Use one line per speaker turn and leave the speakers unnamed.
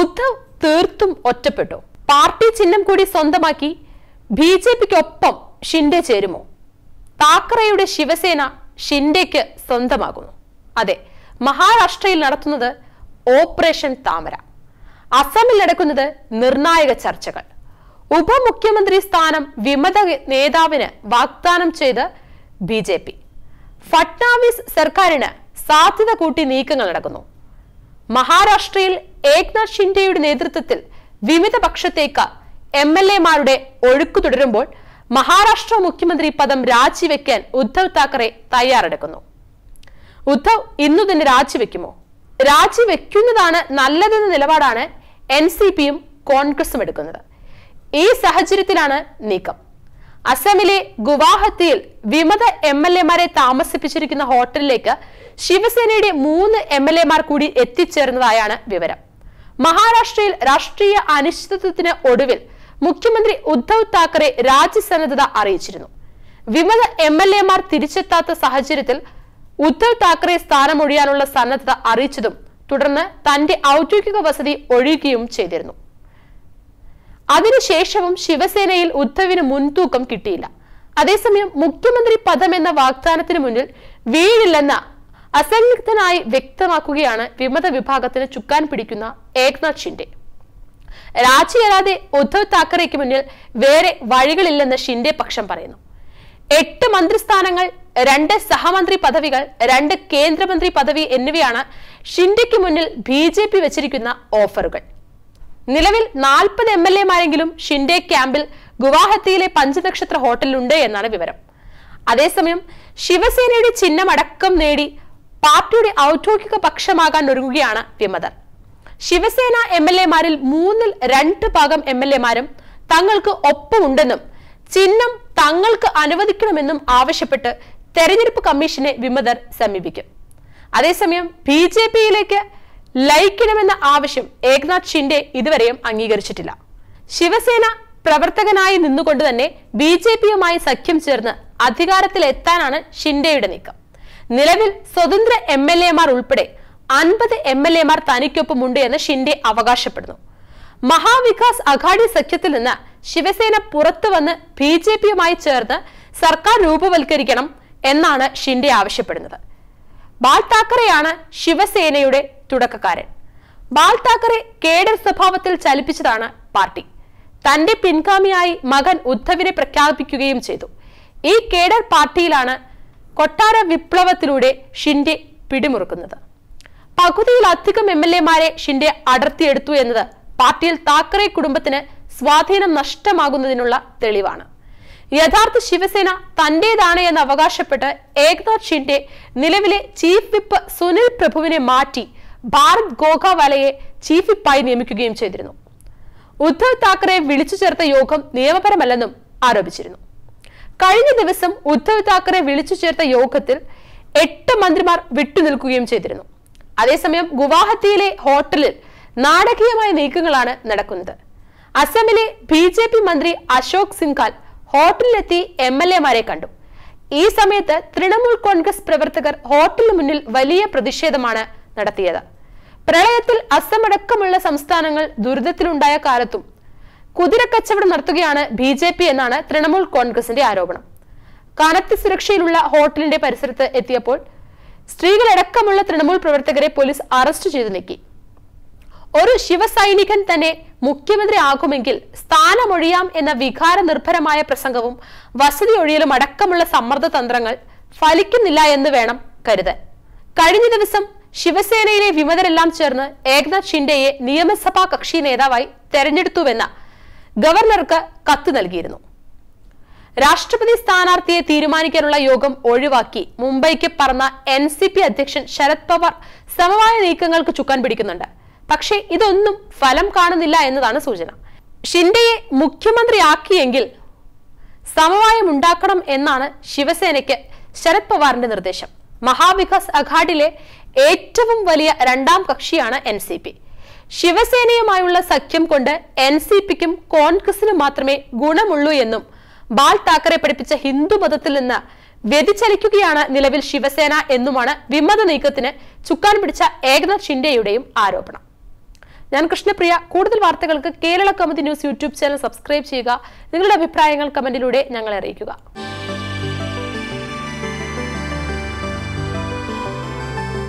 ഉദ്ധവ് തീർത്തും ഒറ്റപ്പെട്ടു പാർട്ടി ചിഹ്നം കൂടി സ്വന്തമാക്കി ബി ജെ പിക്കൊപ്പം ഷിൻഡെ ചേരുമോ താക്കറയുടെ ശിവസേന ഷിൻഡെക്ക് സ്വന്തമാകുന്നു അതെ മഹാരാഷ്ട്രയിൽ നടത്തുന്നത് ഓപ്പറേഷൻ താമര അസമിൽ നടക്കുന്നത് നിർണായക ചർച്ചകൾ ഉപമുഖ്യമന്ത്രി സ്ഥാനം വിമത നേതാവിന് വാഗ്ദാനം ചെയ്ത് ബി ജെ പി ഫട്നാവിസ് സർക്കാരിന് സാധ്യത കൂട്ടി നീക്കങ്ങൾ നടക്കുന്നു മഹാരാഷ്ട്രയിൽ ഏക്നാഥ് ഷിൻഡെയുടെ നേതൃത്വത്തിൽ വിവിധ പക്ഷത്തേക്ക് എം എൽ എമാരുടെ ഒഴുക്ക് തുടരുമ്പോൾ മഹാരാഷ്ട്ര മുഖ്യമന്ത്രി പദം രാജിവെക്കാൻ ഉദ്ധവ് താക്കറെ തയ്യാറെടുക്കുന്നു ഉദ്ധവ് ഇന്നു തന്നെ രാജിവെക്കുമോ രാജിവെക്കുന്നതാണ് നല്ലതെന്ന നിലപാടാണ് എൻ സി പിയും കോൺഗ്രസും എടുക്കുന്നത് ഈ സാഹചര്യത്തിലാണ് നീക്കം അസമിലെ ഗുവാഹത്തിയിൽ വിമത എം എൽ എമാരെ താമസിപ്പിച്ചിരിക്കുന്ന ഹോട്ടലിലേക്ക് ശിവസേനയുടെ മൂന്ന് എം എൽ എമാർ കൂടി എത്തിച്ചേർന്നതായാണ് വിവരം മഹാരാഷ്ട്രയിൽ രാഷ്ട്രീയ അനിശ്ചിതത്വത്തിന് ഒടുവിൽ മുഖ്യമന്ത്രി ഉദ്ധവ് താക്കറെ രാജ്യസന്നദ്ധത അറിയിച്ചിരുന്നു വിമത എം എൽ എമാർ തിരിച്ചെത്താത്ത സാഹചര്യത്തിൽ ഉദ്ധവ് താക്കറെ സ്ഥാനമൊഴിയാനുള്ള സന്നദ്ധത അറിയിച്ചതും തുടർന്ന് തന്റെ ഔദ്യോഗിക വസതി ഒഴിയുകയും ചെയ്തിരുന്നു അതിനുശേഷവും ശിവസേനയിൽ ഉദ്ധവിന് മുൻതൂക്കം കിട്ടിയില്ല അതേസമയം മുഖ്യമന്ത്രി പദം എന്ന വാഗ്ദാനത്തിന് മുന്നിൽ വീഴില്ലെന്ന അസംയുക്തനായി വ്യക്തമാക്കുകയാണ് വിമത വിഭാഗത്തിന് ചുക്കാൻ പിടിക്കുന്ന ഏക്നാഥ് ഷിൻഡെ രാജിയല്ലാതെ ഉദ്ധവ് താക്കറേക്ക് മുന്നിൽ വേറെ വഴികളില്ലെന്ന് ഷിൻഡെ പക്ഷം പറയുന്നു എട്ട് മന്ത്രിസ്ഥാനങ്ങൾ രണ്ട് സഹമന്ത്രി പദവികൾ രണ്ട് കേന്ദ്രമന്ത്രി പദവി എന്നിവയാണ് ഷിൻഡയ്ക്ക് മുന്നിൽ ബി ജെ പി വെച്ചിരിക്കുന്ന ഓഫറുകൾ നിലവിൽ നാൽപ്പത് എം എൽ എമാരെങ്കിലും ഷിൻഡെ ക്യാമ്പിൽ ഗുവാഹത്തിയിലെ പഞ്ചനക്ഷത്ര ഹോട്ടലിലുണ്ട് എന്നാണ് വിവരം അതേസമയം ശിവസേനയുടെ ചിഹ്നമടക്കം നേടി പാർട്ടിയുടെ ഔദ്യോഗിക പക്ഷമാകാൻ ഒരുങ്ങുകയാണ് വിമതർ ശിവസേന എം എൽ എമാരിൽ മൂന്നിൽ രണ്ട് ഭാഗം എം എൽ എമാരും തങ്ങൾക്ക് ഒപ്പമുണ്ടെന്നും ചിഹ്നം തങ്ങൾക്ക് അനുവദിക്കണമെന്നും ആവശ്യപ്പെട്ട് തെരഞ്ഞെടുപ്പ് കമ്മീഷനെ വിമതർ സമീപിക്കും അതേസമയം ബി ജെ പിയിലേക്ക് ലയിക്കണമെന്ന ആവശ്യം ഏക്നാഥ് ഷിൻഡെ ഇതുവരെയും അംഗീകരിച്ചിട്ടില്ല ശിവസേന പ്രവർത്തകനായി നിന്നുകൊണ്ട് തന്നെ ബി ജെ പിയുമായി സഖ്യം ചേർന്ന് അധികാരത്തിലെത്താനാണ് ഷിൻഡെയുടെ നീക്കം നിലവിൽ സ്വതന്ത്ര എം എൽ എമാർ ഉൾപ്പെടെ അൻപത് എം എൽ എമാർ തനിക്കൊപ്പമുണ്ട് എന്ന് ഷിൻഡെ അവകാശപ്പെടുന്നു മഹാവികാസ് അഘാഡി സഖ്യത്തിൽ നിന്ന് ശിവസേന പുറത്തു വന്ന് ബി ജെ പിയുമായി ചേർന്ന് സർക്കാർ രൂപവൽക്കരിക്കണം എന്നാണ് ഷിൻഡെ ആവശ്യപ്പെടുന്നത് ബാൽ താക്കറെയാണ് ശിവസേനയുടെ തുടക്കക്കാരൻ ബാൽ താക്കറെ കേഡർ സ്വഭാവത്തിൽ ചലിപ്പിച്ചതാണ് പാർട്ടി തന്റെ പിൻഗാമിയായി മകൻ ഉദ്ധവിനെ പ്രഖ്യാപിക്കുകയും ചെയ്തു ഈ കേഡർ പാർട്ടിയിലാണ് കൊട്ടാര വിപ്ലവത്തിലൂടെ ഷിൻഡെ പിടിമുറുക്കുന്നത് അധികം എം എൽ എമാരെ ഷിൻഡെ അടർത്തിയെടുത്തു എന്നത് പാർട്ടിയിൽ താക്കറെ കുടുംബത്തിന് സ്വാധീനം നഷ്ടമാകുന്നതിനുള്ള തെളിവാണ് യഥാർത്ഥ ശിവസേന തന്റേതാണ് എന്ന് അവകാശപ്പെട്ട് ഏക്നാഥ് ഷിൻഡെ നിലവിലെ ചീഫ് വിപ്പ് സുനിൽ പ്രഭുവിനെ മാറ്റി ഭാരത് ഗോഖാവാലയെ ചീഫ് വിപ്പായി നിയമിക്കുകയും ചെയ്തിരുന്നു ഉദ്ധവ് താക്കറെ വിളിച്ചു ചേർത്ത യോഗം നിയമപരമല്ലെന്നും ആരോപിച്ചിരുന്നു കഴിഞ്ഞ ദിവസം ഉദ്ധവ് താക്കറെ വിളിച്ചു ചേർത്ത യോഗത്തിൽ എട്ട് മന്ത്രിമാർ വിട്ടുനിൽക്കുകയും ചെയ്തിരുന്നു അതേസമയം ഗുവാഹത്തിയിലെ ഹോട്ടലിൽ നാടകീയമായ നീക്കങ്ങളാണ് നടക്കുന്നത് അസമിലെ ബി ജെ പി മന്ത്രി അശോക് സിൻകാൽ ഹോട്ടലിലെത്തി എം എൽ എമാരെ കണ്ടു ഈ സമയത്ത് തൃണമൂൽ കോൺഗ്രസ് പ്രവർത്തകർ ഹോട്ടലിന് മുന്നിൽ വലിയ പ്രതിഷേധമാണ് നടത്തിയത് പ്രളയത്തിൽ അസമടക്കമുള്ള സംസ്ഥാനങ്ങൾ ദുരിതത്തിലുണ്ടായ കാലത്തും കുതിരക്കച്ചവടം നടത്തുകയാണ് ബി ജെ പി എന്നാണ് തൃണമൂൽ കോൺഗ്രസിന്റെ ആരോപണം കനത്ത സുരക്ഷയിലുള്ള ഹോട്ടലിന്റെ പരിസരത്ത് എത്തിയപ്പോൾ സ്ത്രീകളടക്കമുള്ള തൃണമൂൽ പ്രവർത്തകരെ പോലീസ് അറസ്റ്റ് ചെയ്തു നീക്കി ഒരു ശിവസൈനികൻ തന്നെ മുഖ്യമന്ത്രി ആകുമെങ്കിൽ സ്ഥാനമൊഴിയാം എന്ന വികാര നിർഭരമായ പ്രസംഗവും വസതി ഒഴിയലും അടക്കമുള്ള സമ്മർദ്ദ തന്ത്രങ്ങൾ ഫലിക്കുന്നില്ല എന്ന് വേണം കരുതാൻ കഴിഞ്ഞ ദിവസം ശിവസേനയിലെ വിമതരെല്ലാം ചേർന്ന് ഏക്നാഥ് ഷിൻഡെയെ നിയമസഭാ കക്ഷി നേതാവായി തെരഞ്ഞെടുത്തുവെന്ന ഗവർണർക്ക് കത്ത് നൽകിയിരുന്നു രാഷ്ട്രപതി സ്ഥാനാർത്ഥിയെ തീരുമാനിക്കാനുള്ള യോഗം ഒഴിവാക്കി മുംബൈക്ക് പറന്ന എൻ സി പി അധ്യക്ഷൻ ശരത് പവാർ സമവായ നീക്കങ്ങൾക്ക് ചുക്കാൻ പിടിക്കുന്നുണ്ട് പക്ഷേ ഇതൊന്നും ഫലം കാണുന്നില്ല എന്നതാണ് സൂചന ഷിൻഡയെ മുഖ്യമന്ത്രിയാക്കിയെങ്കിൽ സമവായം ഉണ്ടാക്കണം എന്നാണ് ശിവസേനയ്ക്ക് ശരത് പവാറിന്റെ നിർദ്ദേശം മഹാവികാസ് അഘാഡിലെ ഏറ്റവും വലിയ രണ്ടാം കക്ഷിയാണ് എൻ സി പി ശിവസേനയുമായുള്ള സഖ്യം കൊണ്ട് എൻ സി പിക്കും കോൺഗ്രസിനും മാത്രമേ ഗുണമുള്ളൂ എന്നും ബാൽ താക്കറെ പഠിപ്പിച്ച ഹിന്ദു മതത്തിൽ നിന്ന് വ്യതിചലിക്കുകയാണ് നിലവിൽ ശിവസേന എന്നുമാണ് വിമത നീക്കത്തിന് ചുക്കാൻ പിടിച്ച ഏകനാഥ് ഷിൻഡെയുടെയും ആരോപണം ഞാൻ കൃഷ്ണപ്രിയ കൂടുതൽ വാർത്തകൾക്ക് Kerala Kaumudi news YouTube channel subscribe ചെയ്യുക നിങ്ങളുടെ അഭിപ്രായങ്ങൾ കമന്റിലൂടെ ഞങ്ങളെ അറിയിക്കുക